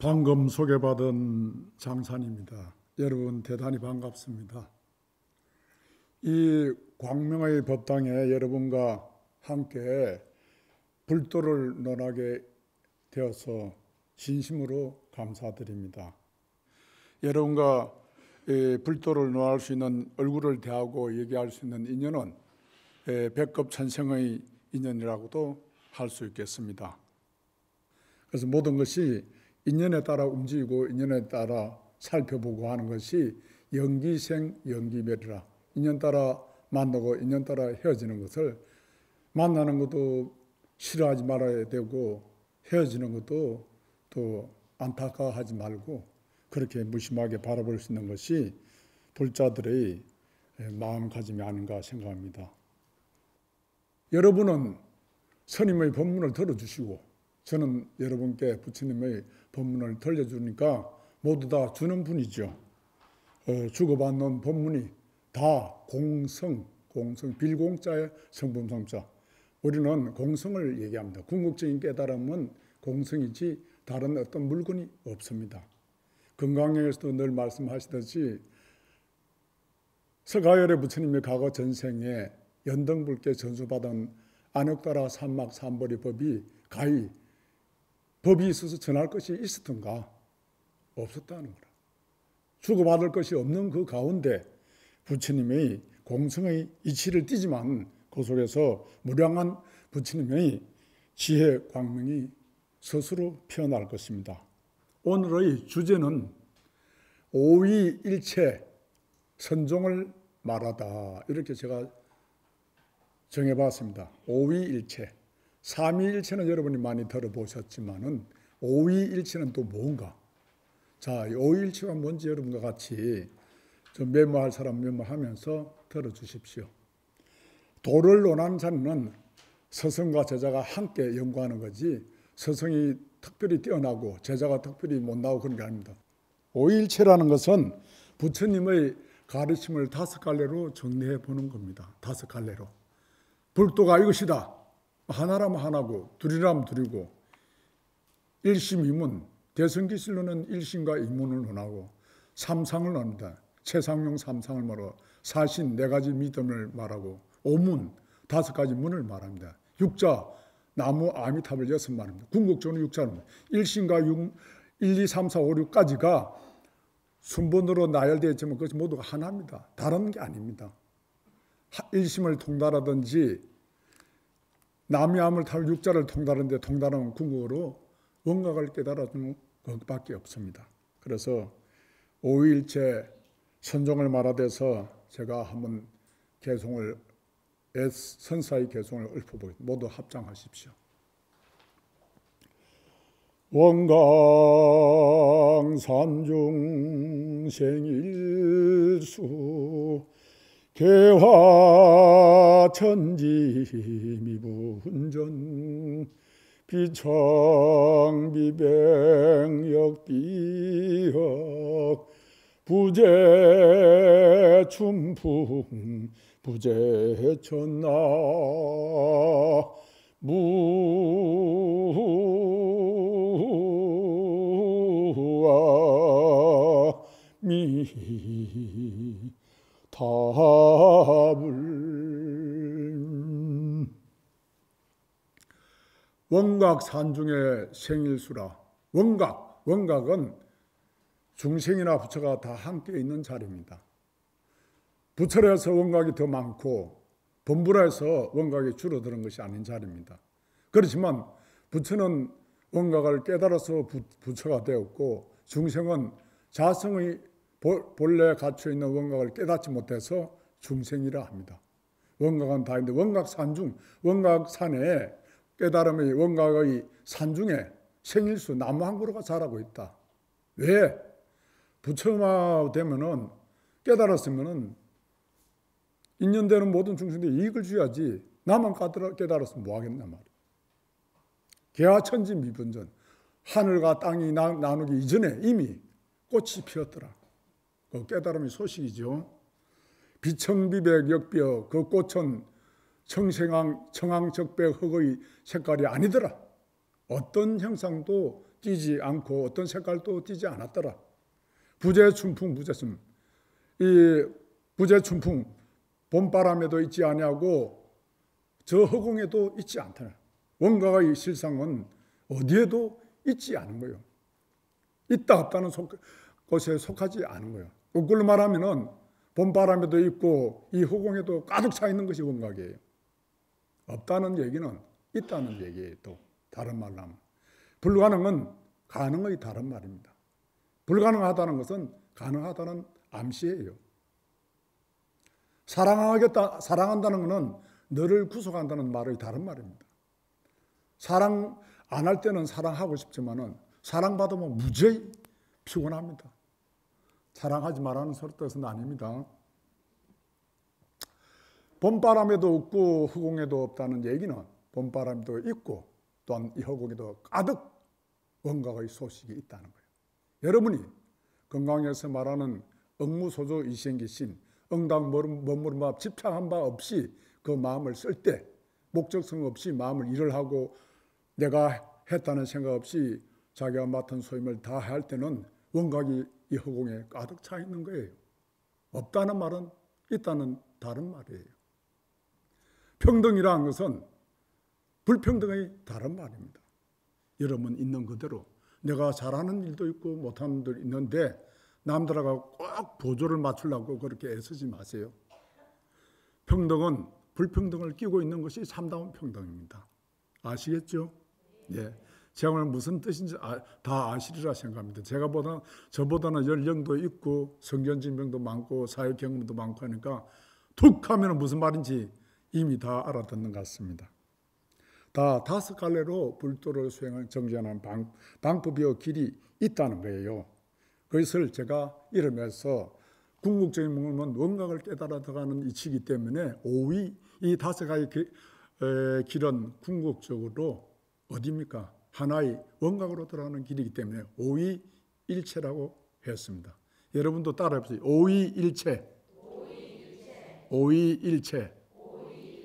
방금 소개받은 장산입니다. 여러분 대단히 반갑습니다. 이 광명의 법당에 여러분과 함께 불도를 논하게 되어서 진심으로 감사드립니다. 여러분과 불도를 논할 수 있는 얼굴을 대하고 얘기할 수 있는 인연은 예, 백급천생의 인연이라고도 할 수 있겠습니다. 그래서 모든 것이 인연에 따라 움직이고 인연에 따라 살펴보고 하는 것이 연기생 연기멸이라 인연 따라 만나고 인연 따라 헤어지는 것을 만나는 것도 싫어하지 말아야 되고 헤어지는 것도 또 안타까워하지 말고 그렇게 무심하게 바라볼 수 있는 것이 불자들의 마음가짐이 아닌가 생각합니다. 여러분은 선임의 법문을 들어주시고 저는 여러분께 부처님의 법문을 들려주니까 모두 다 주는 분이죠. 어, 주고받는 법문이 다 공성, 공성, 빌공자의 성분성자. 우리는 공성을 얘기합니다. 궁극적인 깨달음은 공성이지 다른 어떤 물건이 없습니다. 건강에서도 늘 말씀하시듯이 서가열의 부처님의 과거 전생에 연등불께 전수받은 안옥따라 산막 삼보리 법이 가히 법이 있어서 전할 것이 있었던가? 없었다는 거라. 주고받을 것이 없는 그 가운데 부처님의 공성의 이치를 띠지만 그 속에서 무량한 부처님의 지혜 광명이 스스로 피어날 것입니다. 오늘의 주제는 오위일체 선종을 말하다 이렇게 제가 정해봤습니다. 오위일체 삼위일체는 여러분이 많이 들어보셨지만은 오위일체는 또 뭔가? 자, 오위일체가 뭔지 여러분과 같이 좀 메모할 사람 메모하면서 들어주십시오. 도를 논하는 자는 서성과 제자가 함께 연구하는 거지 서성이 특별히 뛰어나고 제자가 특별히 못 나오고 그런 게 아닙니다. 오일체라는 것은 부처님의 가르침을 다섯 갈래로 정리해 보는 겁니다. 다섯 갈래로. 불도가 이것이다. 하나라면 하나고 둘이라면 둘이고 일심이문 대성기실로는 일심과 2문을 논하고 삼상을 논한다. 최상용 삼상을 말하고 사신 네 가지 믿음을 말하고 오문 다섯 가지 문을 말합니다. 육자 나무 아미탑을 여섯 말합니다. 궁극적으로 육자는 일심과육 1, 2, 3, 4, 5, 6까지가 순번으로 나열되어 있지만 그것이 모두가 하나입니다. 다른 게 아닙니다. 일심을 통달하든지 남이함을 탈 육자를 통달하는데 통달하면 궁으로 극 원각을 깨달아주는 것밖에 없습니다. 그래서 오일체 선종을 말하되서 제가 한번 개송을 선사의 개송을 읊어보겠습니다. 모두 합장하십시오. 원강 산중 생일수 개화천지 미분전 비청비백역비역 부재춘풍 부재천나 무아미 답을 원각 산중의 생일수라 원각 원각은 중생이나 부처가 다 함께 있는 자리입니다. 부처에서 원각이 더 많고 본부라에서 원각이 줄어드는 것이 아닌 자리입니다. 그렇지만 부처는 원각을 깨달아서 부처가 되었고 중생은 자성의 본래 갖춰 있는 원각을 깨닫지 못해서 중생이라 합니다. 원각은 다인데 원각 산중 원각 산에 깨달음의 원각의 산중에 생일수 나무 한 그루가 자라고 있다. 왜? 부처마 되면은 깨달았으면은 인연되는 모든 중생들 이익을 주야지 나만 깨달았으면 뭐하겠냐 말이야. 개화천지 미분전 하늘과 땅이 나, 누기 이전에 이미 꽃이 피었더라. 그 어, 깨달음의 소식이죠. 비천비백 역벽 그 꽃은 청생항 청항적백 흙의 색깔이 아니더라. 어떤 형상도 띄지 않고 어떤 색깔도 띄지 않았더라. 부재춘풍 부재춤 이 부재춘풍 봄바람에도 있지 아니하고 저 허공에도 있지 않더라. 원가의 실상은 어디에도 있지 않은 거요 있다 없다는 속, 곳에 속하지 않은 거요 거꾸로 말하면은 봄바람에도 있고 이 허공에도 가득 차 있는 것이 원각이에요. 없다는 얘기는 있다는 얘기예요. 또 다른 말로 하면 불가능은 가능의 다른 말입니다. 불가능하다는 것은 가능하다는 암시예요. 사랑하겠다 사랑한다는 것은 너를 구속한다는 말의 다른 말입니다. 사랑 안 할 때는 사랑하고 싶지만은 사랑받으면 무지히 피곤합니다. 사랑하지 말라는 뜻은 아닙니다. 봄바람에도 없고 허공에도 없다는 얘기는 봄바람도 있고 또한 이 허공에도 가득 뭔가의 소식이 있다는 거예요. 여러분이 건강에서 말하는 억무소조 이생기신 응당 머무름 앞 집착한 바 없이 그 마음을 쓸 때 목적성 없이 마음을 일을 하고 내가 했다는 생각 없이 자기가 맡은 소임을 다 할 때는 원각이 이 허공에 가득 차 있는 거예요. 없다는 말은 있다는 다른 말이에요. 평등이라는 것은 불평등의 다른 말입니다. 여러분 있는 그대로 내가 잘하는 일도 있고 못하는 일도 있는데 남들하고 꼭 보조를 맞추려고 그렇게 애쓰지 마세요. 평등은 불평등을 끼고 있는 것이 참다운 평등입니다. 아시겠죠? 예. 제 재앙을 무슨 뜻인지 아, 다 아시리라 생각합니다. 제가 보다 저보다는 연령도 있고 성견 증명도 많고 사회 경험도 많고 하니까 툭 하면 무슨 말인지 이미 다 알아듣는 것 같습니다. 다 다섯 갈래로 불도를 수행하정전하 방, 방법이요 길이 있다는 거예요. 그것을 제가 이름에서 궁극적인 목은 원각을 깨달아 들어가는 이치기 때문에 오위 이 다섯 가지 길은 궁극적으로 어디입니까? 하나의 원각으로 들어가는 길이기 때문에 오위일체라고 했습니다. 여러분도 따라해보세요. 오위일체. 오위일체. 오위일체.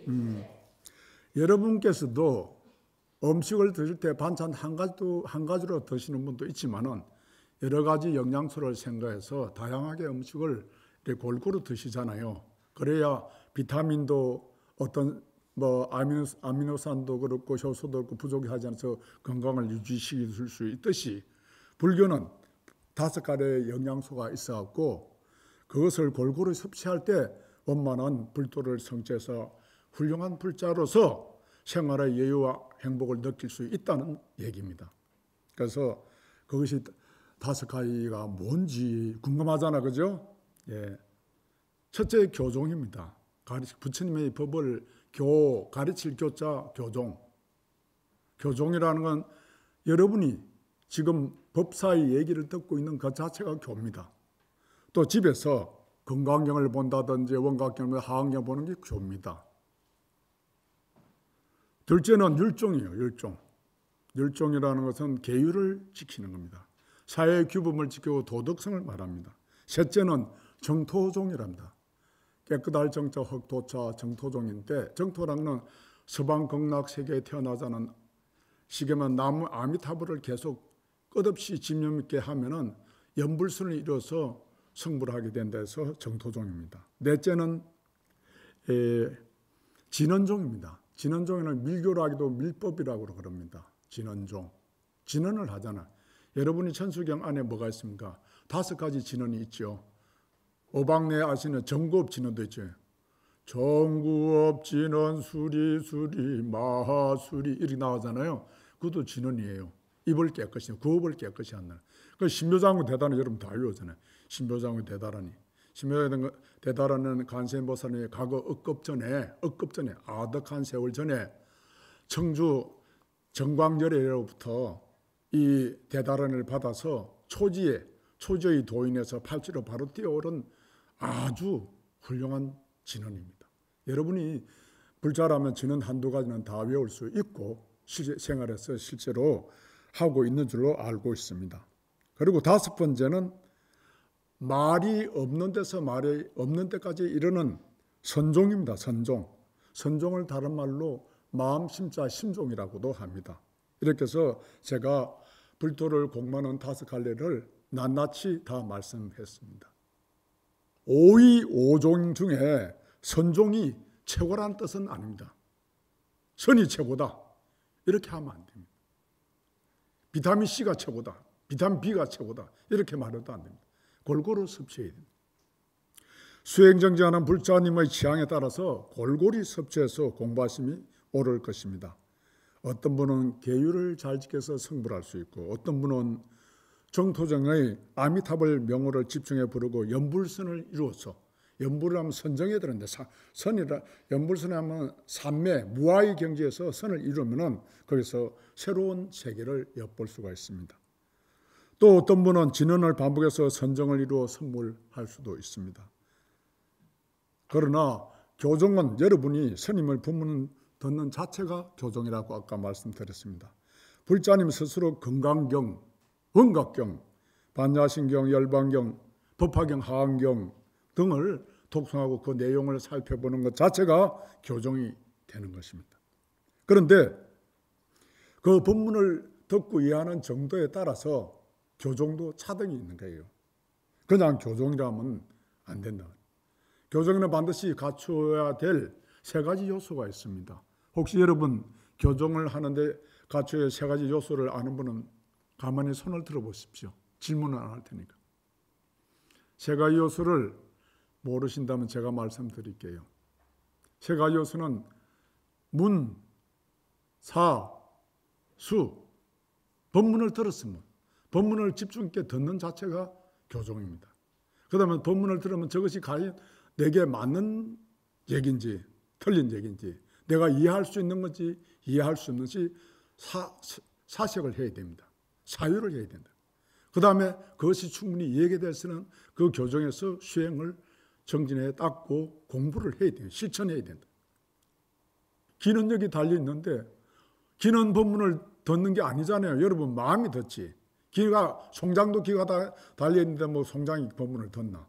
음. 여러분께서도 음식을 드실 때 반찬 한 가지도 한 가지로 드시는 분도 있지만은 여러 가지 영양소를 생각해서 다양하게 음식을 골고루 드시잖아요. 그래야 비타민도 어떤 뭐 아미노, 아미노산도 그렇고 효소도 그렇고 부족이 하지 않아서 건강을 유지시킬 수 있듯이 불교는 다섯 가지의 영양소가 있어갖고 그것을 골고루 섭취할 때 원만한 불도를 성취해서 훌륭한 불자로서 생활의 여유와 행복을 느낄 수 있다는 얘기입니다. 그래서 그것이 다섯 가지가 뭔지 궁금하잖아, 그죠? 예. 첫째 교종입니다. 부처님의 법을 교, 가르칠 교자, 교종. 교종이라는 건 여러분이 지금 법사의 얘기를 듣고 있는 것 그 자체가 교입니다. 또 집에서 건강경을 본다든지 원각경을 하학경 보는 게 교입니다. 둘째는 율종이에요, 율종. 율종이라는 것은 계율을 지키는 겁니다. 사회 규범을 지키고 도덕성을 말합니다. 셋째는 정토종이랍니다. 깨끗할 정자 흑도차 정토종인데 정토랑은 서방 극락 세계에 태어나자는 시계만 나무 아미타불을 계속 끝없이 집념 있게 하면은 연불순을 이뤄서 성불하게 된 데서 정토종입니다. 넷째는 에, 진원종입니다. 진원종에는 밀교라기도 밀법이라고 그럽니다. 진원종. 진원을 하잖아. 여러분이 천수경 안에 뭐가 있습니까? 다섯 가지 진원이 있죠. 오방내 아시는 정구업 진원도 있죠. 정구업 진원 수리 수리 마하 수리 이렇게 나오잖아요. 그것도 진원이에요. 입을 깨끗이 구업을 깨끗이 한다. 그 신묘장군 대단히 여러분 다 알려오잖아요. 신묘장군 대단하니. 신묘장군 대단하는 간세인보살의 과거 억급 전에 억급 전에 아득한 세월 전에 청주 정광절에로부터 이대단란을 받아서 초지에 초저의 도인에서 팔찌로 바로 뛰어오른 아주 훌륭한 진언입니다. 여러분이 불자라면 지는 한두 가지는 다 외울 수 있고 실제 생활에서 실제로 하고 있는 줄로 알고 있습니다. 그리고 다섯 번째는 말이 없는 데서 말이 없는 데까지 이르는 선종입니다. 선종. 선종을 다른 말로 마음 심자 심종이라고도 합니다. 이렇게 해서 제가 불토를 공만한 다섯 갈래를 낱낱이 다 말씀했습니다. 5위 5종 중에 선종이 최고라는 뜻은 아닙니다. 선이 최고다. 이렇게 하면 안 됩니다. 비타민 C가 최고다. 비타민 B가 최고다. 이렇게 말해도 안 됩니다. 골고루 섭취해야 됩니다. 수행정지하는 불자님의 취향에 따라서 골고리 섭취해서 공부하심이 오를 것입니다. 어떤 분은 계율을 잘 지켜서 성불할 수 있고 어떤 분은 정토정의 아미탑을 명호를 집중해 부르고 연불선을 이루어서 연불을 하면 선정해 들었는데 선이라 연불선을 하면 산매 무아의 경지에서 선을 이루면은 거기서 새로운 세계를 엿볼 수가 있습니다. 또 어떤 분은 진언을 반복해서 선정을 이루어 선물할 수도 있습니다. 그러나 교정은 여러분이 스님을 부모 듣는 자체가 교정이라고 아까 말씀드렸습니다. 불자님 스스로 건강경 원각경, 반야신경, 열반경, 법화경, 하안경 등을 독성하고그 내용을 살펴보는 것 자체가 교정이 되는 것입니다. 그런데 그 본문을 듣고 이해하는 정도에 따라서 교정도 차등이 있는 거예요. 그냥 교정이라면 안 된다. 교정에는 반드시 갖춰야 될 세 가지 요소가 있습니다. 혹시 여러분 교정을 하는데 갖춰야 세 가지 요소를 아는 분은 가만히 손을 들어보십시오. 질문을 안 할 테니까. 제가 요수를 모르신다면 제가 말씀드릴게요. 제가 요수는 문, 사, 수, 법문을 들었으면 법문을 집중 있게 듣는 자체가 교정입니다. 그 다음에 법문을 들으면 저것이 과연 내게 맞는 얘기인지 틀린 얘기인지 내가 이해할 수 있는 건지 이해할 수 없는지 사, 사색을 해야 됩니다. 사유를 해야 된다. 그 다음에 그것이 충분히 이해가 돼서는 그 교정에서 수행을 정진에 닦고 공부를 해야 된다. 실천해야 된다. 기능력이 달려있는데 기는 법문을 듣는 게 아니잖아요. 여러분 마음이 듣지. 기가 송장도 기가 다 달려있는데 뭐 송장이 법문을 듣나.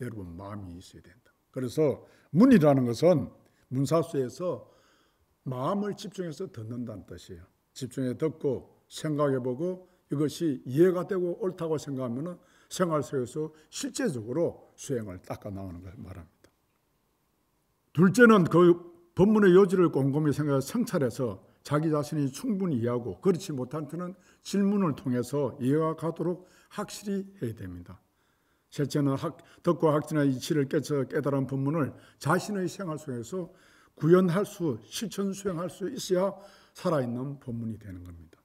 여러분 마음이 있어야 된다. 그래서 문이라는 것은 문사수에서 마음을 집중해서 듣는다는 뜻이에요. 집중해 듣고 생각해보고 이것이 이해가 되고 옳다고 생각하면 생활 속에서 실제적으로 수행을 닦아 나오는 걸 말합니다. 둘째는 그 법문의 요지를 곰곰이 생각해 성찰해서 자기 자신이 충분히 이해하고 그렇지 못한 때는 질문을 통해서 이해가 가도록 확실히 해야 됩니다. 셋째는 학, 덕과 학진의 이치를 깨쳐 깨달은 법문을 자신의 생활 속에서 구현할 수, 실천 수행할 수 있어야 살아있는 법문이 되는 겁니다.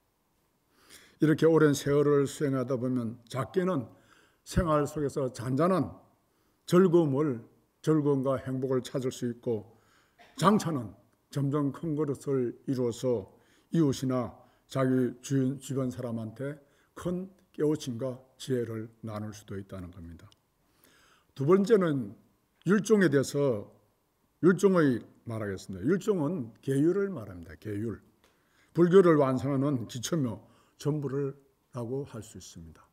이렇게 오랜 세월을 수행하다 보면 작게는 생활 속에서 잔잔한 즐거움을 즐거움과 행복을 찾을 수 있고 장차는 점점 큰 그릇을 이루어서 이웃이나 자기 주인, 주변 사람한테 큰 깨우침과 지혜를 나눌 수도 있다는 겁니다. 두 번째는 율종에 대해서 율종의 말하겠습니다. 율종은 계율을 말합니다. 계율. 불교를 완성하는 기초묘 전부를 라고 할 수 있습니다.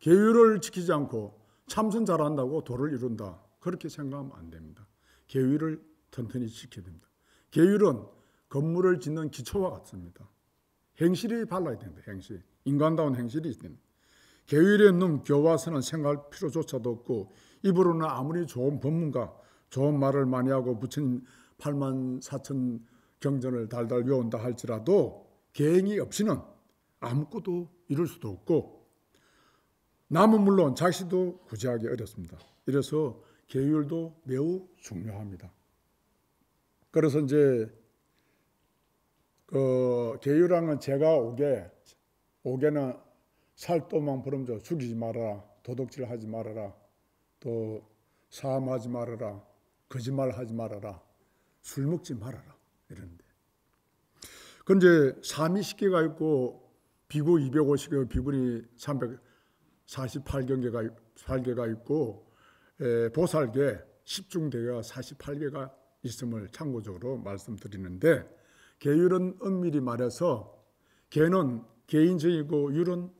계율을 지키지 않고 참선 잘한다고 도를 이룬다. 그렇게 생각하면 안 됩니다. 계율을 튼튼히 지켜야 됩니다. 계율은 건물을 짓는 기초와 같습니다. 행실이 발라야 된다. 행실. 인간다운 행실이 있습 계율에 없는 교화서는 생각할 필요조차도 없고 입으로는 아무리 좋은 법문과 좋은 말을 많이 하고 부처님 8만 4천 경전을 달달 외운다 할지라도 계행이 없이는 아무것도 이룰 수도 없고 남은 물론 자신도 구제하기 어렵습니다. 이래서 계율도 매우 중요합니다. 그래서 이제 그 계율왕은 제가 오게 오게는 살도망 부름져 죽이지 말아라 도둑질하지 말아라 또 사함하지 말아라 거짓말하지 말아라 술 먹지 말아라 이런데 그런데 사미식계가 있고 비구 250개, 비구리 348개가 8개가 있고 에, 예, 보살계 10중대가 48개가 있음을 참고적으로 말씀드리는데 계율은 엄밀히 말해서 개는 개인적이고 율은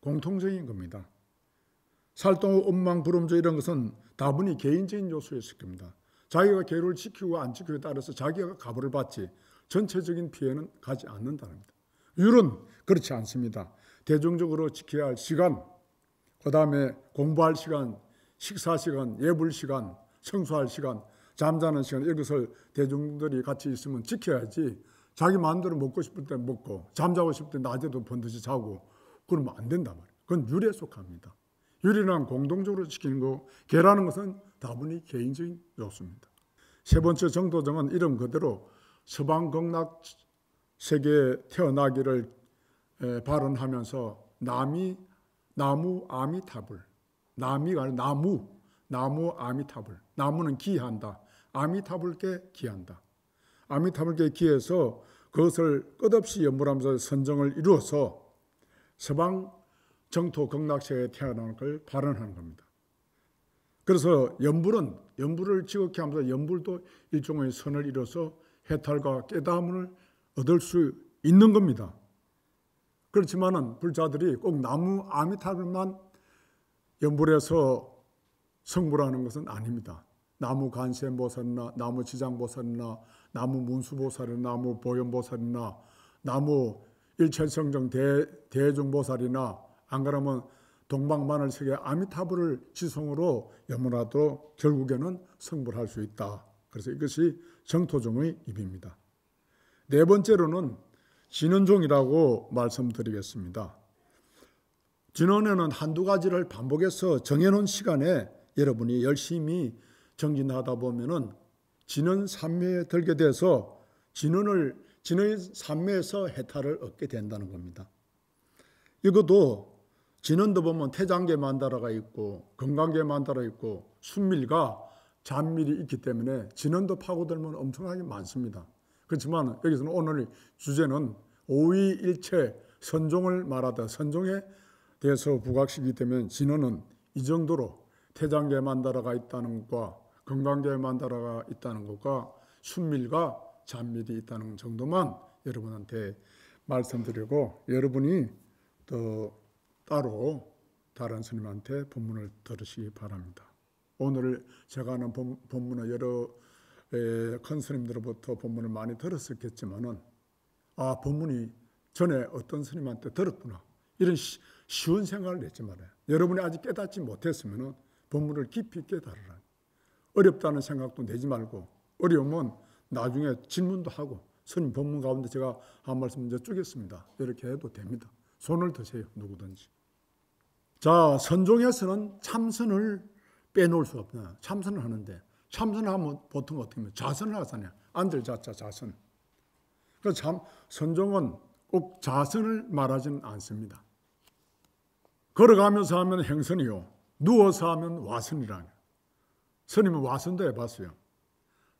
공통적인 겁니다. 살동, 음망, 불음조 이런 것은 다분히 개인적인 요소에 있을 니다 자기가 개를 지키고 안 지키고에 따라서 자기가 가부를 받지 전체적인 피해는 가지 않는다는 겁니다. 율은 그렇지 않습니다. 대중적으로 지켜야 할 시간, 그 다음에 공부할 시간, 식사 시간, 예불 시간, 청소할 시간, 잠자는 시간 이것을 대중들이 같이 있으면 지켜야지 자기 마음대로 먹고 싶을 때 먹고 잠자고 싶을 때 낮에도 번듯이 자고 그러면 안 된단 말이에요. 그건 율에 속합니다. 율이란 공동적으로 지키는 거, 계라는 것은 다분히 개인적인 요소입니다. 세 번째 정도정은 이름 그대로 서방 극락 세계에 태어나기를 발언하면서 남이 나무 아미타불 남이가 아니라 나무 나무 아미타불 나무는 기한다 아미타불께 기한다 아미타불께 기해서 그것을 끝없이 연물하면서 선정을 이루어서 서방 정토 극락세에 태어나는 걸 발언하는 겁니다. 그래서 연불은 연불을 지극히 하면서 연불도 일종의 선을 이뤄서 해탈과 깨달음을 얻을 수 있는 겁니다. 그렇지만은 불자들이 꼭 나무 아미타불만 연불해서 성불하는 것은 아닙니다. 나무 간시보살이나 뭐 나무 지장보살이나 뭐 나무 문수보살이나 뭐 나무 보현보살이나 나무 일천성정 대, 중보살이나안 그러면 동방만을 세계 아미타불을 지성으로 염원하도 결국에는 성불할 수 있다. 그래서 이것이 정토종의 입입니다. 네 번째로는 진원종이라고 말씀드리겠습니다. 진원에는 한두 가지를 반복해서 정해놓은 시간에 여러분이 열심히 정진하다 보면은 진원 삼매에 들게 돼서 진원을 진원의 삼매에서 해탈을 얻게 된다는 겁니다. 이것도 진원도 보면 태장계 만다라가 있고 건강계 만다라 있고 순밀과 잔밀이 있기 때문에 진원도 파고들면 엄청나게 많습니다. 그렇지만 여기서는 오늘 주제는 오위일체 선종을 말하다. 선종에 대해서 부각시기 키 때문에 진원은이 정도로 태장계 만다라가 있다는 것과 건강계 만다라가 있다는 것과 순밀과 잔밀이 있다는 정도만 여러분한테 말씀드리고 여러분이 또 따로 다른 스님한테 본문을 들으시기 바랍니다. 오늘 제가 하는 본문은 여러 예, 큰스님들로부터 법문을 많이 들었었겠지만은 아 법문이 전에 어떤 스님한테 들었구나 이런 시, 쉬운 생각을 했지 만 여러분이 아직 깨닫지 못했으면은 법문을 깊이 깨달으라. 어렵다는 생각도 내지 말고 어려우면 나중에 질문도 하고 스님 법문 가운데 제가 한 말씀 이제 쪼겠습니다. 이렇게 해도 됩니다. 손을 드세요 누구든지. 자 선종에서는 참선을 빼놓을 수 없나 참선을 하는데 참선하면 보통 어떻게 하면 자선을 하잖아요. 안들 자자 자선. 그 참 선종은 꼭 자선을 말하지는 않습니다. 걸어가면서 하면 행선이요. 누워서 하면 와선이라는. 선임은 와선도 해봤어요.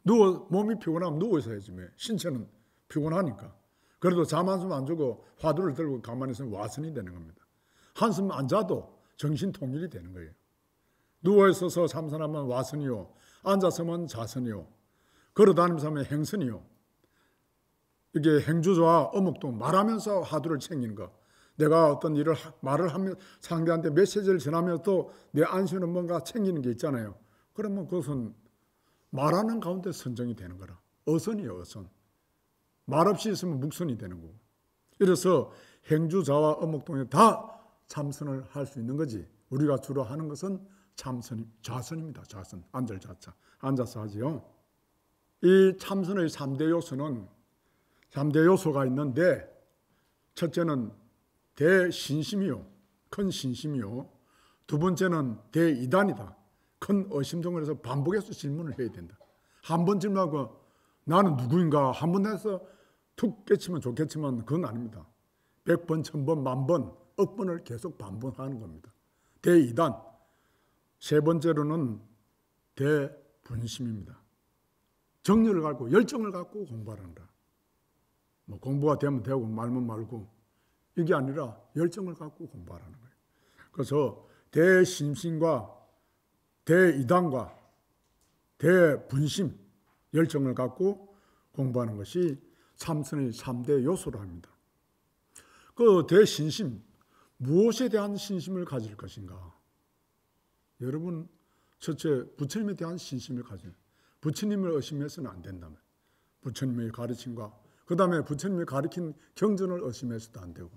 누워 몸이 피곤하면 누워서 해지 야 뭐. 왜? 신체는 피곤하니까. 그래도 잠 한숨 안 주고 화두를 들고 가만히 있으면 와선이 되는 겁니다. 한숨 안 자도 정신 통일이 되는 거예요. 누워 있어서 참선하면 와선이요. 앉아서면 자선이요. 걸어다니면서 행선이요. 이게 행주조와 어묵도 말하면서 하두를 챙기는 거. 내가 어떤 일을 말을 하면 상대한테 메시지를 전하면서 또내 안수는 뭔가 챙기는 게 있잖아요. 그러면 그것은 말하는 가운데 선정이 되는 거라. 어선이요, 어선. 말 없이 있으면 묵선이 되는 거고. 이래서 행주자와 어묵동에 다 참선을 할 수 있는 거지. 우리가 주로 하는 것은 참선, 좌선입니다. 좌선. 앉을 좌차. 앉아서 하지요. 이 참선의 3대 요소는 3대 요소가 있는데 첫째는 대신심이요. 큰 신심이요. 두 번째는 대이단이다. 큰 의심성을 해서 반복해서 질문을 해야 된다. 한 번 질문하고 나는 누구인가 한 번 해서 툭 깨치면 좋겠지만 그건 아닙니다. 1번1번 만번, 억번을 계속 반복하는 겁니다. 대이단. 세 번째로는 대분심입니다. 정열을 갖고 열정을 갖고 공부를 한다. 뭐 공부가 되면 되고 말면 말고 이게 아니라 열정을 갖고 공부하라는 거예요. 그래서 대심심과 대이단과 대분심 열정을 갖고 공부하는 것이 삼선의 3대 요소로 합니다. 그 대신심 무엇에 대한 신심을 가질 것인가? 여러분 첫째 부처님에 대한 신심을 가져 부처님을 의심해서는 안 된다면 부처님의 가르침과 그 다음에 부처님이 가르친 경전을 의심해서도 안 되고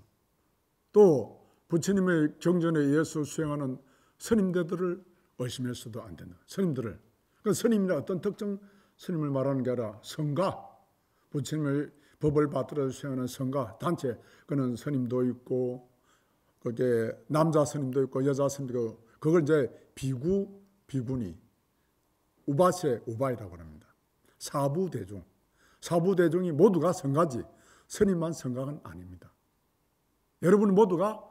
또 부처님의 경전에 의해서 수행하는 선임대들을 의심해서도 안 된다. 선임들을. 그러니까 선임이나 어떤 특정 선임을 말하는 게 아니라 성가. 부처님의 법을 받들어 수행하는 성가, 단체. 그는 선임도 있고 그게 남자 선임도 있고 여자 선임도 있고 그걸 이제 비구, 비구니, 우바세, 우바이라고 합니다. 사부대중. 사부대중이 모두가 성가지, 스님만 성가는 아닙니다. 여러분 모두가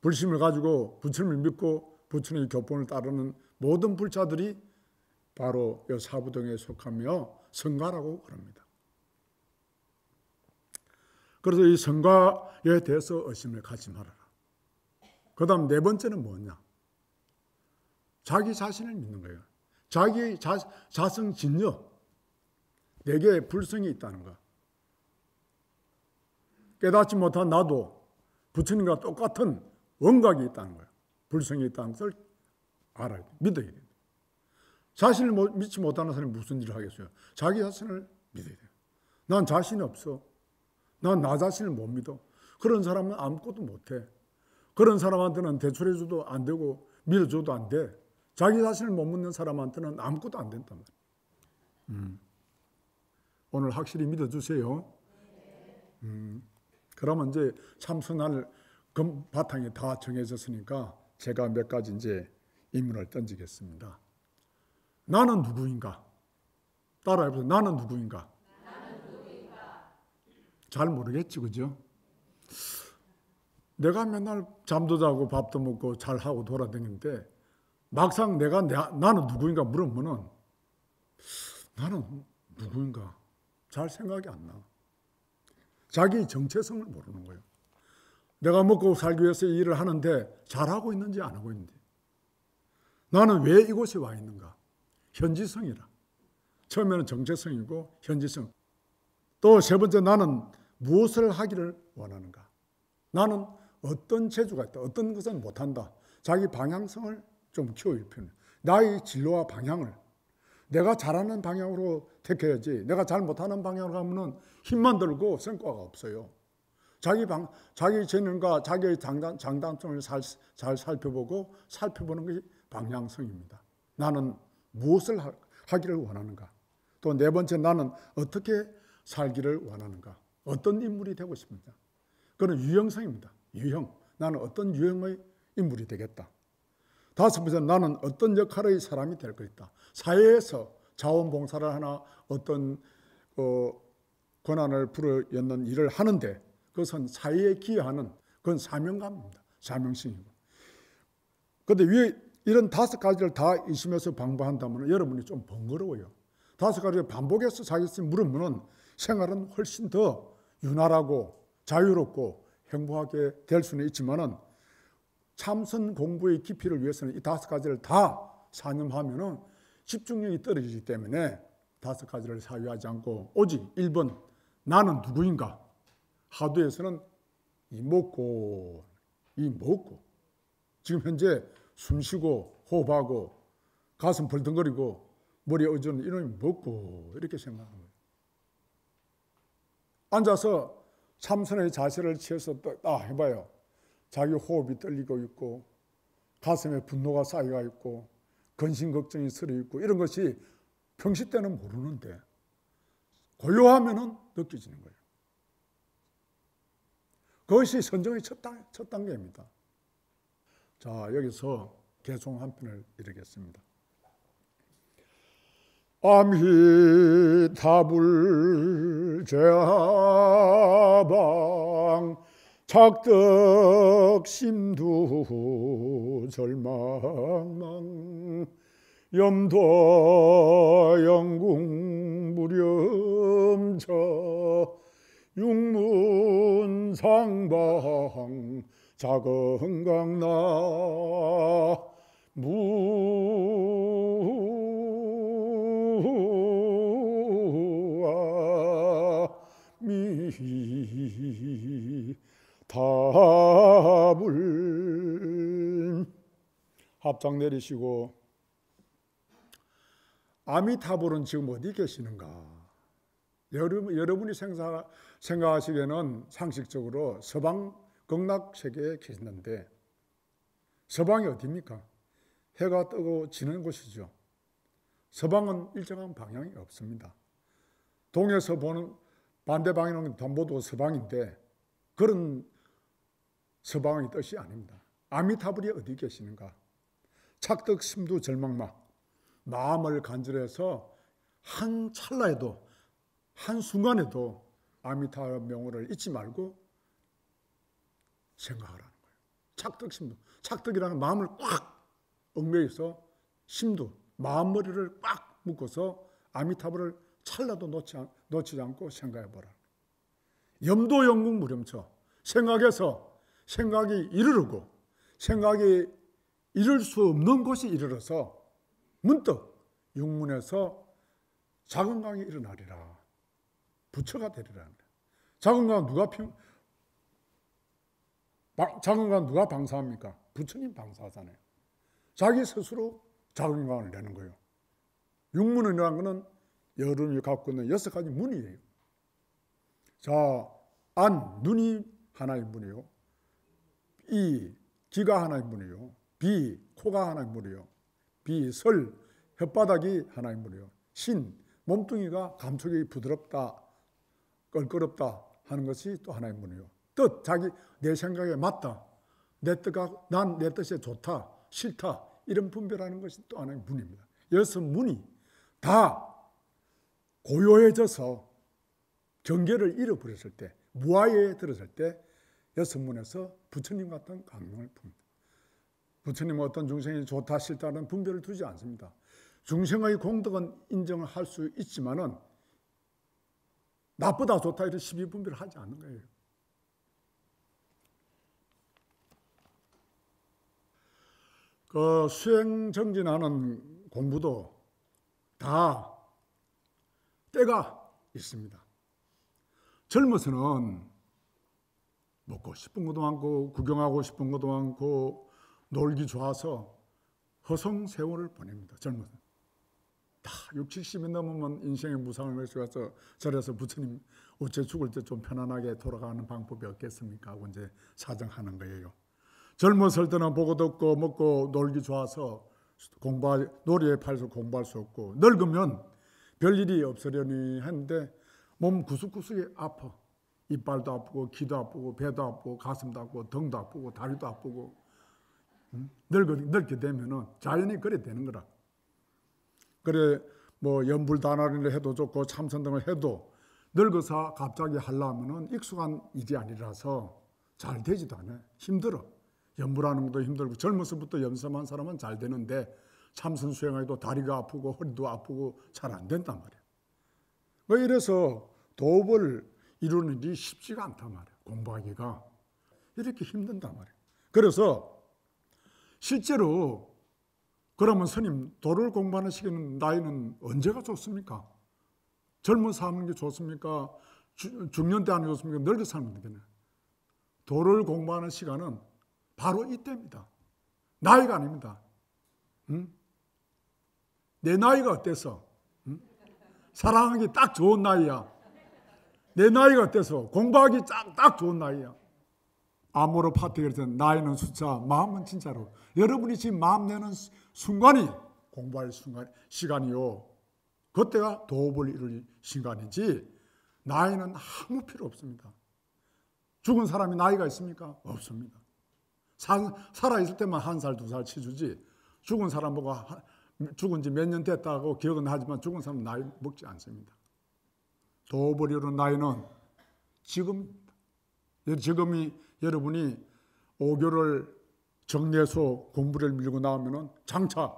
불심을 가지고 부처님을 믿고 부처님의 교본을 따르는 모든 불자들이 바로 이 사부동에 속하며 성가라고 그럽니다. 그래서 이 성가에 대해서 의심을 가지 말아라. 그 다음 네 번째는 뭐냐? 자기 자신을 믿는 거예요. 자기 자, 자성 진여. 내게 불성이 있다는 거. 깨닫지 못한 나도 부처님과 똑같은 원각이 있다는 거야. 불성이 있다는 것을 알아야 돼. 믿어야 돼. 자신을 믿지 못하는 사람이 무슨 일을 하겠어요? 자기 자신을 믿어야 돼난 자신이 없어. 난 나 자신을 못 믿어. 그런 사람은 아무것도 못해. 그런 사람한테는 대출해줘도 안 되고 밀어줘도 안 돼. 자기 자신을 못 묻는 사람한테는 아무것도 안 된단 말이에 음. 오늘 확실히 믿어주세요. 음. 그러면 이제 참선할 금 바탕이 다 정해졌으니까 제가 몇 가지 이제 의문을 던지겠습니다. 나는 누구인가? 따라해보세요. 나는 누구인가? 나는 누구인가? 잘 모르겠지, 그죠? 내가 맨날 잠도 자고 밥도 먹고 잘 하고 돌아다니는데 막상 내가 내, 나는 누구인가 물으면은 나는 누구인가 잘 생각이 안 나. 자기 정체성을 모르는 거예요. 내가 먹고 살기 위해서 일을 하는데 잘하고 있는지 안 하고 있는지. 나는 왜 이곳에 와 있는가? 현지성이라. 처음에는 정체성이고 현지성. 또 세 번째 나는 무엇을 하기를 원하는가? 나는 어떤 재주가 있다. 어떤 것은 못한다. 자기 방향성을 좀 키워일 필요는 나의 진로와 방향을 내가 잘하는 방향으로 택해야지 내가 잘 못하는 방향으로 가면은 힘만 들고 성과가 없어요. 자기 방, 자기 재능과 자기의 장단, 장단점을 살, 잘 살펴보고 살펴보는 것이 방향성입니다. 나는 무엇을 하, 하기를 원하는가? 또 네 번째 나는 어떻게 살기를 원하는가? 어떤 인물이 되고 싶은가다 그건 유형성입니다. 유형. 나는 어떤 유형의 인물이 되겠다. 다섯 번째 나는 어떤 역할의 사람이 될 것이다. 사회에서 자원봉사를 하나 어떤 어, 권한을 불어였는 일을 하는데 그것은 사회에 기여하는 그건 사명감입니다. 사명심이고. 그런데 위에 이런 다섯 가지를 다 의심해서 방부한다면 여러분이 좀 번거로워요. 다섯 가지를 반복해서 자기 스스 물으면 생활은 훨씬 더 유난하고 자유롭고 행복하게 될 수는 있지만은 참선 공부의 깊이를 위해서는 이 다섯 가지를 다 사념하면은 집중력이 떨어지기 때문에 다섯 가지를 사유하지 않고 오직 1번 나는 누구인가 하도에서는 이 먹고 이 먹고 지금 현재 숨쉬고 호흡하고 가슴 벌등거리고 머리에 어지러운 이놈이 먹고 이렇게 생각합니다. 앉아서 참선의 자세를 취해서 딱 아, 해봐요. 자기 호흡이 떨리고 있고 가슴에 분노가 쌓여가 있고 근심 걱정이 스려 있고 이런 것이 평시 때는 모르는데 고요하면은 느껴지는 거예요. 그것이 선정의 첫, 단, 첫 단계입니다. 자 여기서 개송 한 편을 이 읽겠습니다. 암시타불 제하방 착득심두 절망망 염도영궁 무렴차 육문상방 자건강나 무 답을 합장 내리시고 아미타불은 지금 어디 계시는가? 여러분, 여러분이 생사, 생각하시기에는 상식적으로 서방 극락 세계에 계시는데 서방이 어디입니까? 해가 뜨고 지는 곳이죠. 서방은 일정한 방향이 없습니다. 동에서 보는 반대 방향는덤보도 서방인데 그런 서방의 뜻이 아닙니다. 아미타불이 어디 계시는가? 착득 심두 절망막 마음을 간절해서 한 찰나에도 한 순간에도 아미타불 명호를 잊지 말고 생각하라는 거예요. 착득 심두 착득이라는 마음을 꽉 얽매여서 심두 마음머리를 꽉 묶어서 아미타불을 찰나도 놓지 않, 놓치지 않고 생각해보라. 염도 영국 무렴쳐 생각에서 생각이 이르르고 생각이 이룰 수 없는 곳이 이르러서 문득 육문에서 작은 강이 일어나리라. 부처가 되리라. 작은 강 누가 피 작은 강 누가 방사합니까? 부처님 방사하잖아요. 자기 스스로 작은 강을 내는 거예요. 육문이라는 거는 여름이 갖고 있는 여섯 가지 문이에요. 자, 안, 눈이 하나의 문이요. 이, 귀가 하나의 문이요. 비, 코가 하나의 문이요. 비, 설, 혓바닥이 하나의 문이요. 신, 몸뚱이가 감촉이 부드럽다, 껄끄럽다 하는 것이 또 하나의 문이요. 뜻, 자기 내 생각에 맞다. 내 뜻과 난내 뜻에 좋다, 싫다 이런 분별하는 것이 또 하나의 문입니다. 여섯 문이 다 고요해져서 경계를 잃어버렸을 때, 무아에 들었을 때여섯문에서 부처님 같은 감명을 품니다 부처님 어떤 중생이 좋다 싫다는 분별을 두지 않습니다. 중생의 공덕은 인정을 할 수 있지만은 나쁘다 좋다 이런 시비 분별을 하지 않는 거예요. 그 수행 정진하는 공부도 다 때가 있습니다. 젊어서는 먹고 싶은 것도 많고 구경하고 싶은 것도 많고 놀기 좋아서 허송 세월을 보냅니다. 젊어서. 다6 70이 넘으면 인생의 무상을 외쳐서 절에서 부처님 어째 죽을 때 좀 편안하게 돌아가는 방법이 없겠습니까? 하고 이제 사정하는 거예요. 젊었을 때는 보고 듣고 먹고 놀기 좋아서 공부 놀이에 팔서 공부할 수 없고 늙으면 별일이 없으려니 했는데 몸 구석구석이 아파. 이빨도 아프고 귀도 아프고 배도 아프고 가슴도 아프고 등도 아프고 다리도 아프고 응? 늙게, 늙게 되면자연히 그래 되는 거라. 그래 뭐 연불단화를 해도 좋고 참선 등을 해도 늙어서 갑자기 하려면 익숙한 일이 아니라서 잘 되지도 않아. 힘들어. 연불하는 것도 힘들고 젊어서부터 연습한 사람은 잘 되는데 참선 수행하기도 다리가 아프고 허리도 아프고 잘 안 된단 말이야. 뭐 이래서 도업을 이루는 일이 쉽지가 않단 말이야. 공부하기가. 이렇게 힘든단 말이야. 그래서 실제로 그러면 스님 도를 공부하시는 나이는 언제가 좋습니까? 젊은 사는 게 좋습니까? 중년 때 하는 게 좋습니까? 늙어 사는 게 되냐? 도를 공부하는 시간은 바로 이때입니다. 나이가 아닙니다. 응? 내 나이가 어때서? 사랑하기 딱 좋은 나이야. 내 나이가 어때서? 공부하기 딱, 딱 좋은 나이야. 암호로 파티에 나이는 숫자, 마음은 진짜로. 여러분이 지금 마음 내는 순간이 공부할 순간, 시간이요. 그때가 도움을 이룰 시간인지 나이는 아무 필요 없습니다. 죽은 사람이 나이가 있습니까? 없습니다. 살아있을 때만 한 살, 두 살 치주지 죽은 사람 보고 죽은 지 몇 년 됐다고 기억은 하지만 죽은 사람 은 나이 먹지 않습니다. 도버리로 나이는 지금입니다. 지금이 여러분이 오교를 정리해서 공부를 밀고 나오면 장차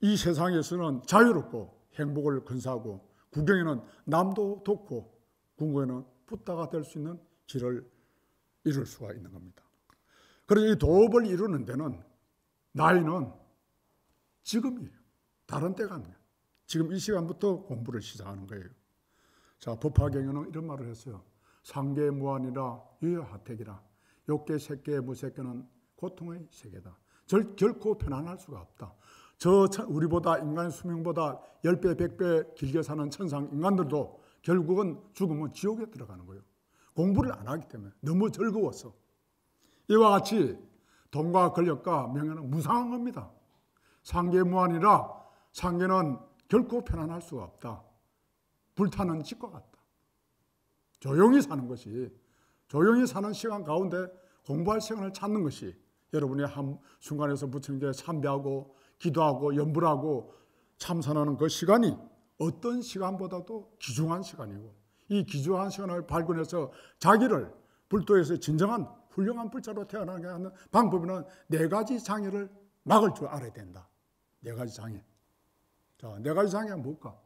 이 세상에서는 자유롭고 행복을 근사하고 구경에는 남도 돕고 궁궐에는 부다가 될 수 있는 길을 이룰 수가 있는 겁니다. 그래서 이 도업을 이루는 데는 나이는 지금이에요. 다른 때가 아니에요. 지금 이 시간부터 공부를 시작하는 거예요. 자, 법화경에는 이런 말을 했어요. 상계 무한이라 유여하택이라 욕계 새계 무색계는 고통의 세계다. 절, 결코 편안할 수가 없다. 저 우리보다 인간 수명보다 10배, 100배 길게 사는 천상 인간들도 결국은 죽으면 지옥에 들어가는 거예요. 공부를 안 하기 때문에 너무 즐거워서. 이와 같이 돈과 권력과 명예는 무상한 겁니다. 상계무한이라 상계는 결코 편안할 수가 없다. 불타는 집과 같다. 조용히 사는 것이 조용히 사는 시간 가운데 공부할 시간을 찾는 것이 여러분이 한 순간에서 부처님께 참배하고 기도하고 연불하고 참선하는 그 시간이 어떤 시간보다도 귀중한 시간이고 이 귀중한 시간을 발견해서 자기를 불도에서 진정한 훌륭한 불자로 태어나게 하는 방법에네 가지 장애를 막을 줄 알아야 된다. 네 가지 장애. 자, 네 가지 장애가 뭘까?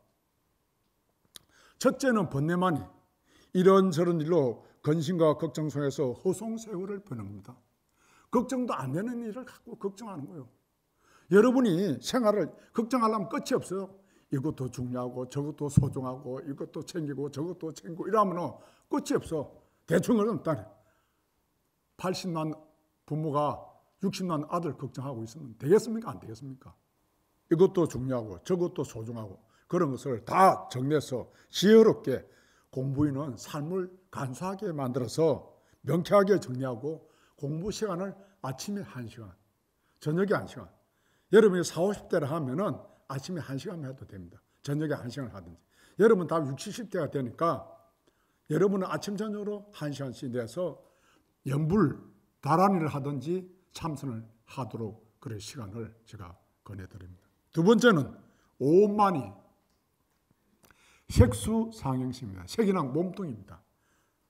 첫째는 번뇌만이 이런저런 일로 근심과 걱정 속에서 허송세월을 보냅니다. 걱정도 안 되는 일을 갖고 걱정하는 거예요. 여러분이 생활을 걱정하려면 끝이 없어요. 이것도 중요하고 저것도 소중하고 이것도 챙기고 저것도 챙기고 이러면 끝이 없어. 대충 그러면 딸 80만 부모가 60만 아들 걱정하고 있으면 되겠습니까? 안 되겠습니까? 이것도 중요하고 저것도 소중하고 그런 것을 다 정리해서 지혜롭게 공부인은 삶을 간소하게 만들어서 명쾌하게 정리하고 공부 시간을 아침에 1시간, 저녁에 1시간. 여러분이 40, 50대를 하면은 아침에 1시간만 해도 됩니다. 저녁에 1시간을 하든지. 여러분 다 60, 70대가 되니까 여러분은 아침, 저녁으로 1시간씩 내서 연불, 다란이를 하든지 참선을 하도록 그럴 시간을 제가 권해드립니다. 두 번째는 오만이 색수 상행시입니다. 색이랑 몸뚱입니다.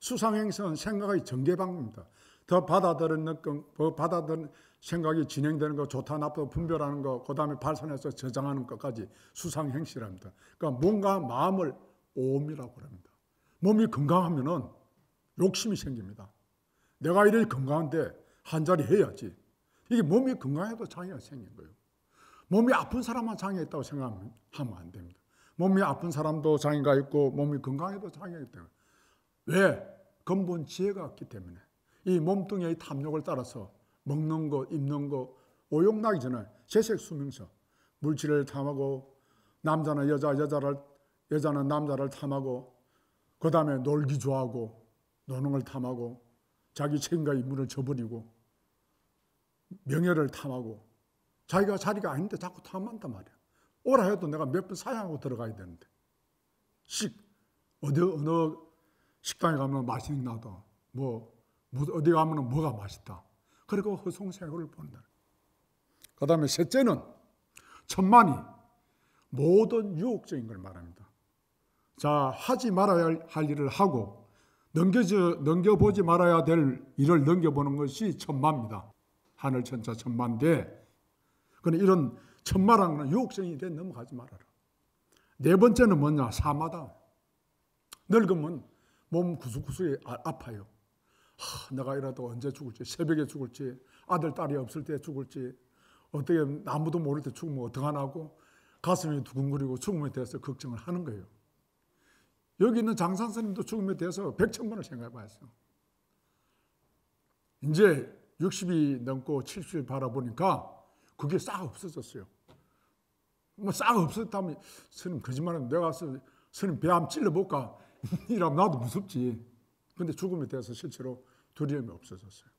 수상행시는 생각의 전개방입니다. 더 받아들이는 더 받아들이는 생각이 진행되는 것, 좋다 나쁘다 분별하는 것, 그다음에 발산해서 저장하는 것까지 수상행시랍니다. 그러니까 뭔가 마음을 오음이라고 합니다. 몸이 건강하면 욕심이 생깁니다. 내가 이래 건강한데 한 자리 해야지. 이게 몸이 건강해도 장애가 생긴 거예요. 몸이 아픈 사람만 장애 있다고 생각하면 안 됩니다. 몸이 아픈 사람도 장애가 있고 몸이 건강해도 장애가 있기 때문에 왜? 근본 지혜가 없기 때문에 이 몸뚱이의 탐욕을 따라서 먹는 거, 입는 거 오용나기 전에 재색 수명서 물질을 탐하고 남자는 여자, 여자를 여자는 남자를 탐하고 그 다음에 놀기 좋아하고 노는 걸 탐하고 자기 책임과 임무를 저버리고 명예를 탐하고 자기가 자리가 아닌데 자꾸 탐한단 말이야. 오라 해도 내가 몇 번 사양하고 들어가야 되는데. 식, 어디, 어느 식당에 가면 맛있는 나도, 뭐, 뭐 어디 가면 뭐가 맛있다. 그리고 허송세월을 본다. 그 다음에 셋째는 천만이 모든 유혹적인 걸 말합니다. 자, 하지 말아야 할 일을 하고, 넘겨지, 넘겨보지 말아야 될 일을 넘겨보는 것이 천만입니다 하늘 천사 천만대. 그러나 이런 천마랑은 유혹성이 돼 넘어가지 말아라. 네 번째는 뭐냐? 사마다. 늙으면 몸구수구수이 아, 아파요. 하, 내가 이라도 언제 죽을지, 새벽에 죽을지, 아들, 딸이 없을 때 죽을지, 어떻게 아무도 모를 때 죽으면 어떡하나고 가슴이 두근거리고 죽음에 대해서 걱정을 하는 거예요. 여기 있는 장산선님도 죽음에 대해서 백천번을 생각해 봤어요. 이제 60이 넘고 70을 바라보니까 그게 싹 없어졌어요. 뭐 싹 없었다면 스님 거짓말하면 내가 가서 스님 배암 찔러볼까? 이러면 나도 무섭지. 근데 죽음에 대해서 실제로 두려움이 없어졌어요.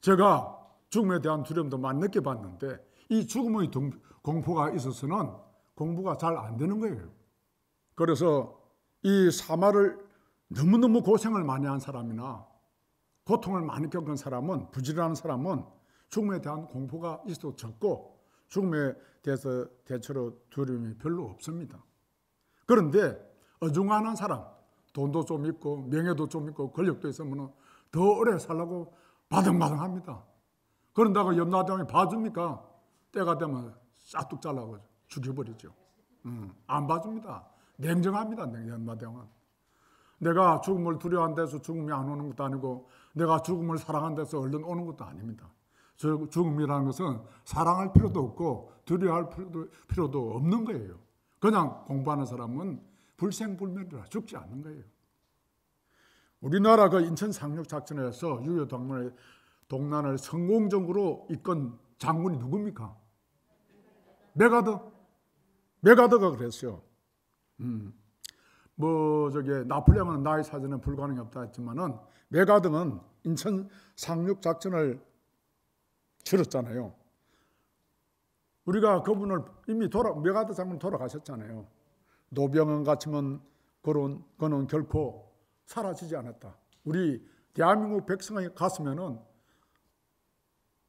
제가 죽음에 대한 두려움도 많이 느껴봤는데 이 죽음의 공포가 있어서는 공부가 잘 안 되는 거예요. 그래서 이 사마를 너무너무 고생을 많이 한 사람이나 고통을 많이 겪은 사람은 부지런한 사람은 죽음에 대한 공포가 있어도 적고 죽음에 대해서 대체로 두려움이 별로 없습니다. 그런데 어중간한 사람, 돈도 좀 있고 명예도 좀 있고 권력도 있으면 더 오래 살라고 바등바등합니다. 그런다고 염라대왕이 봐줍니까? 때가 되면 싹둑 잘라고 죽여버리죠. 음, 안 봐줍니다. 냉정합니다. 염라대왕은. 내가 죽음을 두려워한 데서 죽음이 안 오는 것도 아니고 내가 죽음을 사랑한 데서 얼른 오는 것도 아닙니다. 죽음이라는 것은 사랑할 필요도 없고 두려워할 필요도, 필요도 없는 거예요. 그냥 공부하는 사람은 불생불멸이라 죽지 않는 거예요. 우리나라 그 인천 상륙 작전에서 유교 동문의 동란을 성공적으로 이끈 장군이 누굽니까? 메가더. 메가더가 그랬어요. 음. 뭐 저게 나폴레옹은 나의 사전에 불가능이 없다 했지만은 메가등은 인천 상륙 작전을 치렀잖아요. 우리가 그분을 이미 돌아 메가드 장군 돌아가셨잖아요. 노병은 같으면 그런 그는 결코 사라지지 않았다. 우리 대한민국 백성의 가슴에는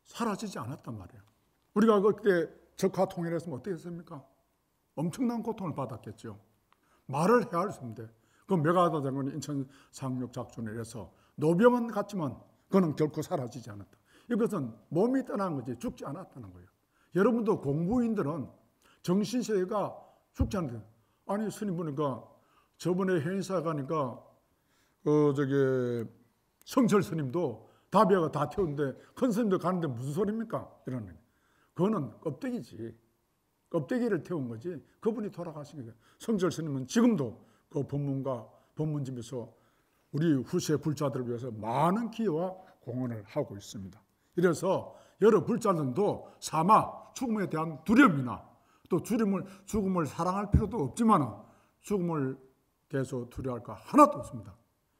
사라지지 않았단 말이에요. 우리가 그때 적화 통일했으면 어떻게 했습니까? 엄청난 고통을 받았겠죠. 말을 해야 할 수인데 그 메가다 장군이 인천 상륙 작전을 해서 노병은 갔지만 그는 결코 사라지지 않았다. 이것은 몸이 떠난 거지 죽지 않았다는 거예요. 여러분도 공부인들은 정신세계가 죽지 않는 아니 스님 보니까 저번에 행사 가니까 어 그 저기 성철 스님도 다비아가 다 태우는데 큰스님들 가는데 무슨 소리입니까? 이러는 거예요. 그거는 껍데기지. 껍데기를 태운 거지 그분이 돌아가신 거예요. 성철 스님은 지금도 그 법문과 법문집에서 우리 후세 불자들을 위해서 많은 기여와 공헌을 하고 있습니다. 이래서 여러 불자들도 사마 죽음에 대한 두려움이나 또 죽음을 죽음을 사랑할 필요도 없지만 죽음을 대해서 두려워할 거 하나도 없습니다.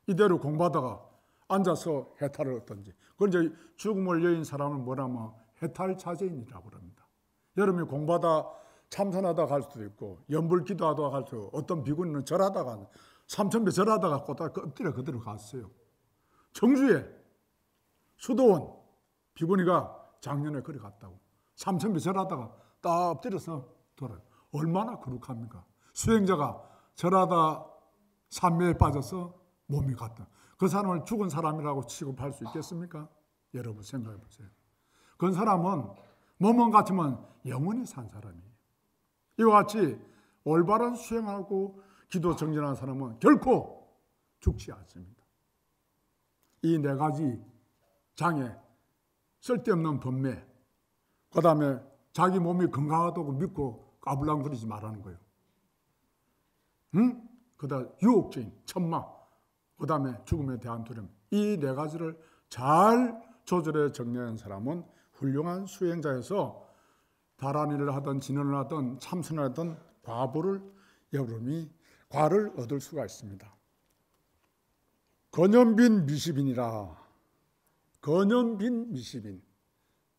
이대로 공부하다가 앉아서 해탈을 어떤지 그건 이제 죽음을 여인 사람을 뭐라면 해탈 자제인이라고 합니다. 여러분이 공부하다 참선하다 갈 수도 있고 연불기도 하다 갈 수도 있고 어떤 비구니는 절하다가 삼천배 절하다가 꼬딱 엎드려 그대로 갔어요. 청주에 수도원 비구니가 작년에 그리 갔다고 삼천배 절하다가 딱 엎드려서 돌아요. 얼마나 그룩합니까 수행자가 절하다 산매에 빠져서 몸이 갔다. 그 사람을 죽은 사람이라고 취급할 수 있겠습니까? 여러분 생각해 보세요. 그 사람은 몸은 같지만 영원히 산 사람이에요. 이와 같이 올바른 수행하고 기도 정진하는 사람은 결코 죽지 않습니다. 이 네 가지 장애, 쓸데없는 번뇌, 그 다음에 자기 몸이 건강하다고 믿고 까불랑거리지 말라는 거예요. 응? 그 다음 유혹적인 천마, 그 다음에 죽음에 대한 두려움. 이 네 가지를 잘 조절해 정리하 사람은 훌륭한 수행자에서 바란이를 하던 진언을 하던 참선을 하던 과보를 여름이 과를 얻을 수가 있습니다. 건연빈 미시빈이라 건연빈 미시빈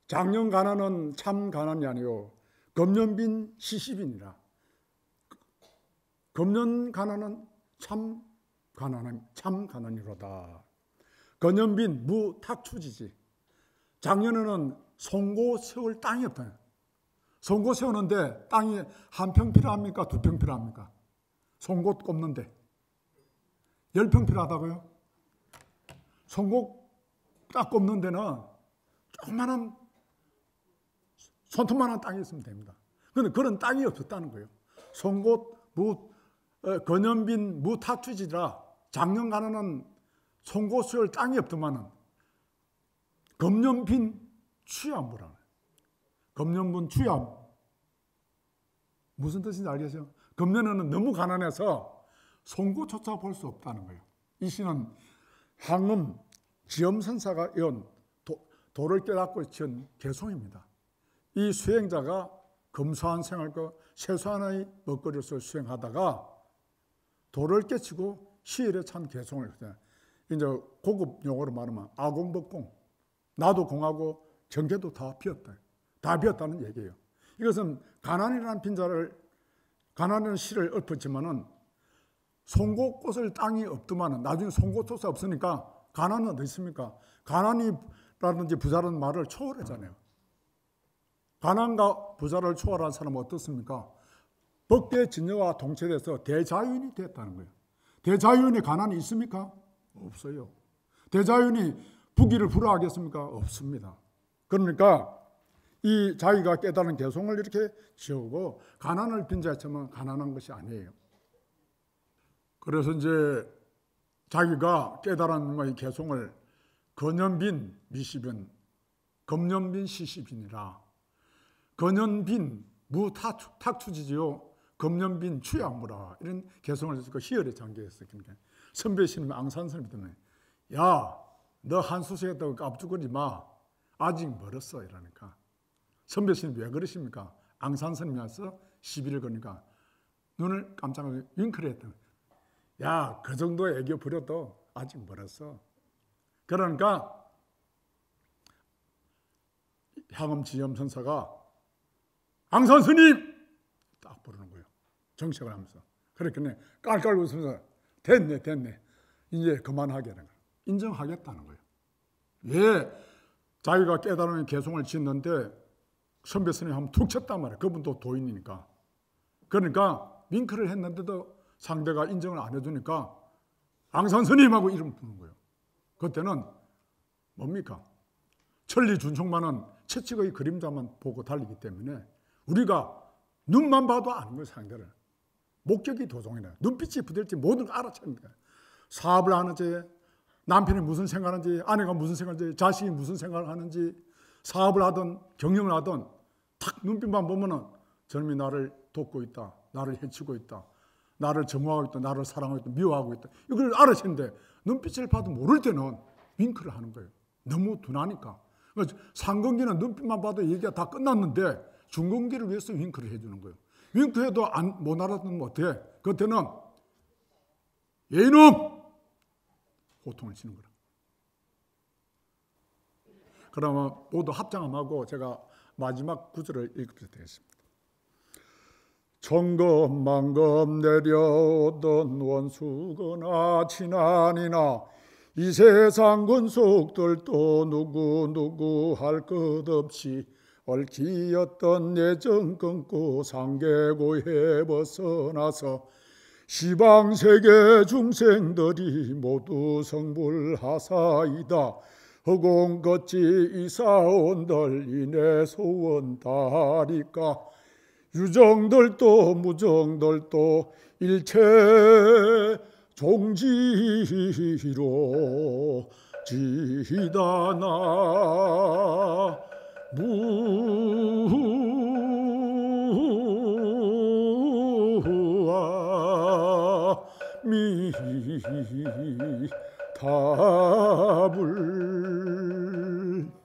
작년 가난은 참 가난이 아니요 검년빈 시시빈이라 검년 가난은 참가난참 가난이로다 건연빈 무탁추지지 작년에는 송고 세월 땅이 없다 송곳 세우는데 땅이 한 평 필요합니까? 두 평 필요합니까? 송곳 꼽는데. 열 평 필요하다고요? 송곳 딱 꼽는 데는 조그만한 손톱만한 땅이 있으면 됩니다. 그런데 그런 땅이 없었다는 거예요. 송곳, 무, 건연빈, 무타투지라 작년 가는 송곳을 땅이 없더만은 검연빈 취한뭐라 금년분 추업 무슨 뜻인지 알겠어요? 금년에는 너무 가난해서 송곳조차 볼 수 없다는 거예요. 이 시는 항음 지엄선사가 이은 도, 를 깨닫고 지은 개송입니다. 이 수행자가 검소한 생활과 그 세수한의 먹거리에 수행하다가 도를 깨치고 시일에 찬 개송을 그냥 이제 고급 용어로 말하면 아공복공 나도 공하고 전개도 다 피었다. 답이었다는 얘기예요. 이것은 가난이라는 빈자를 가난이라는 시를 엎었지만은 송곳꽃을 땅이 없더만은 나중에 송곳꽃이 없으니까 가난은 어디 있습니까? 가난이라든지 부자라는 말을 초월하잖아요. 가난과 부자를 초월한 사람은 어떻습니까? 법대 진여와 동체돼서 대자연이 됐다는 거예요. 대자연이 가난이 있습니까? 없어요. 대자연이 부기를 불허하겠습니까? 없습니다. 그러니까 이 자기가 깨달은 개성을 이렇게 지우고 가난을 빈자치만 가난한 것이 아니에요. 그래서 이제 자기가 깨달은 이 개성을 건연빈 미시빈 검연빈 시시빈이라 건연빈 무탁투지지요 검연빈 추야무라 이런 개성을 듣 희열에 잠겨있어 그러니까 선배 신임 앙산선이 때문 야너 한수세에다가 앞죽거리마 그 아직 멀었어 이러니까 선배 스님 왜 그러십니까? 앙산 스님 와서 시비를 거니까 눈을 깜짝하게 윙크를 했다. 야, 그 정도 애교 부려도 아직 멀었어. 그러니까 향엄 지엄 선사가 앙산 스님 딱 부르는 거예요. 정색을 하면서. 그렇겠네. 깔깔 웃으면서 됐네, 됐네. 이제 그만하겠는 거예요. 인정하겠다는 거예요. 예, 자기가 깨달음의 개성을 짓는데 선배 선생님 한번 툭 쳤단 말이에요. 그분도 도인이니까. 그러니까 윙크를 했는데도 상대가 인정을 안 해주니까 앙산 스님하고 이름 부는 거예요. 그때는 뭡니까? 천리 준총만은 채찍의 그림자만 보고 달리기 때문에 우리가 눈만 봐도 아는 거예요, 상대를. 목격이 도종이네. 눈빛이 부딪지 모든 걸 알아차는 거예 사업을 하는지, 남편이 무슨 생각하는지, 아내가 무슨 생각하는지, 자식이 무슨 생각을 하는지, 사업을 하든 경영을 하든 탁 눈빛만 보면은 젊이 나를 돕고 있다. 나를 해치고 있다. 나를 정화하고 있다. 나를 사랑하고 있다. 미워하고 있다. 이걸 알아채는데 눈빛을 봐도 모를 때는 윙크를 하는 거예요. 너무 둔하니까. 그러니까 상건기는 눈빛만 봐도 얘기가 다 끝났는데 중건기를 위해서 윙크를 해주는 거예요. 윙크해도 안, 못 알아듣는 어때? 그때는 예놈! 호통을 치는 거라. 그러면 모두 합장함하고 제가 마지막 구절을 읽게 되겠습니다. 천금 만금 내려오던 원수거나 친한이나 이 세상 군속들도 누구 누구 할 것 없이 얽히였던 예정 끊고 상계고해 벗어나서 시방 세계 중생들이 모두 성불하사이다. 허공같이 이사온들 이내 소원 다리까 유정들도 무정들도 일체 종지로 지다나 무아 미 사불